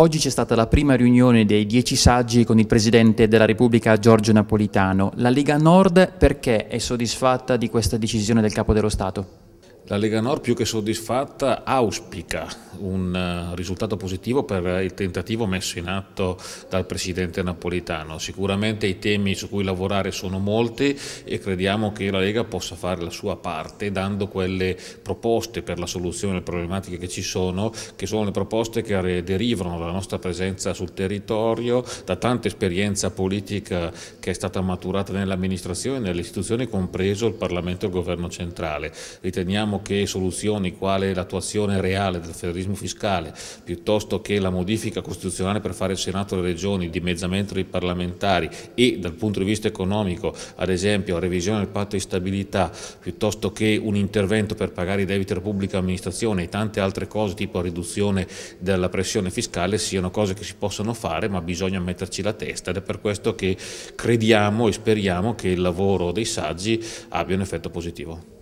Oggi c'è stata la prima riunione dei dieci saggi con il Presidente della Repubblica Giorgio Napolitano. La Lega Nord perché è soddisfatta di questa decisione del Capo dello Stato? La Lega Nord più che soddisfatta auspica un eh, risultato positivo per il tentativo messo in atto dal Presidente Napolitano. Sicuramente i temi su cui lavorare sono molti e crediamo che la Lega possa fare la sua parte dando quelle proposte per la soluzione delle problematiche che ci sono, che sono le proposte che derivano dalla nostra presenza sul territorio, da tanta esperienza politica che è stata maturata nell'amministrazione e nelle istituzioni, compreso il Parlamento e il Governo centrale. Riteniamo pensiamo che soluzioni quale l'attuazione reale del federalismo fiscale, piuttosto che la modifica costituzionale per fare il Senato e le Regioni, il dimezzamento dei parlamentari e dal punto di vista economico, ad esempio la revisione del patto di stabilità, piuttosto che un intervento per pagare i debiti della pubblica amministrazione e tante altre cose tipo la riduzione della pressione fiscale siano cose che si possono fare, ma bisogna metterci la testa ed è per questo che crediamo e speriamo che il lavoro dei saggi abbia un effetto positivo.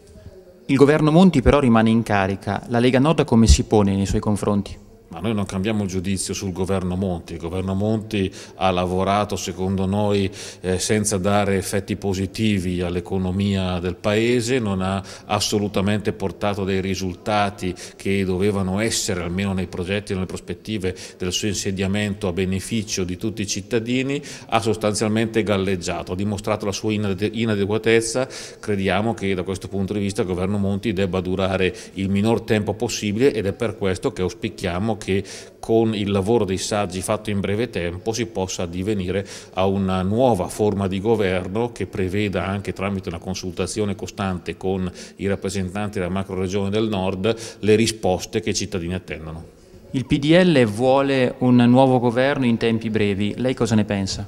Il governo Monti però rimane in carica, la Lega Nord come si pone nei suoi confronti? Ma noi non cambiamo giudizio sul governo Monti, il governo Monti ha lavorato secondo noi eh, senza dare effetti positivi all'economia del Paese, non ha assolutamente portato dei risultati che dovevano essere, almeno nei progetti e nelle prospettive del suo insediamento, a beneficio di tutti i cittadini, ha sostanzialmente galleggiato, ha dimostrato la sua inadeguatezza, crediamo che da questo punto di vista il governo Monti debba durare il minor tempo possibile ed è per questo che auspichiamo che con il lavoro dei saggi fatto in breve tempo si possa addivenire a una nuova forma di governo che preveda anche tramite una consultazione costante con i rappresentanti della macro regione del nord le risposte che i cittadini attendono. Il PDL vuole un nuovo governo in tempi brevi, lei cosa ne pensa?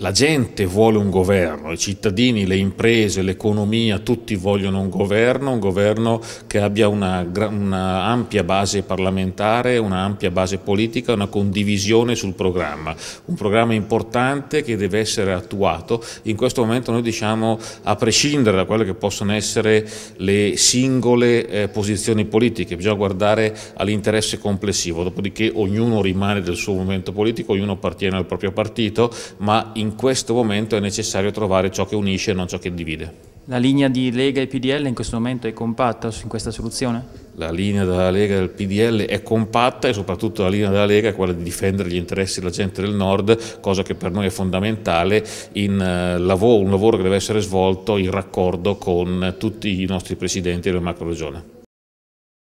la gente vuole un governo, i cittadini, le imprese, l'economia, tutti vogliono un governo, un governo che abbia un'ampia una base parlamentare, un'ampia base politica, una condivisione sul programma, un programma importante che deve essere attuato. In questo momento noi diciamo, a prescindere da quelle che possono essere le singole eh, posizioni politiche, bisogna guardare all'interesse complessivo, dopodiché ognuno rimane del suo momento politico, ognuno appartiene al proprio partito, ma in in questo momento è necessario trovare ciò che unisce e non ciò che divide. La linea di Lega e PDL in questo momento è compatta in questa soluzione? La linea della Lega e del PDL è compatta e soprattutto la linea della Lega è quella di difendere gli interessi della gente del nord, cosa che per noi è fondamentale in eh, lavoro, un lavoro che deve essere svolto in raccordo con tutti i nostri presidenti della macro regione.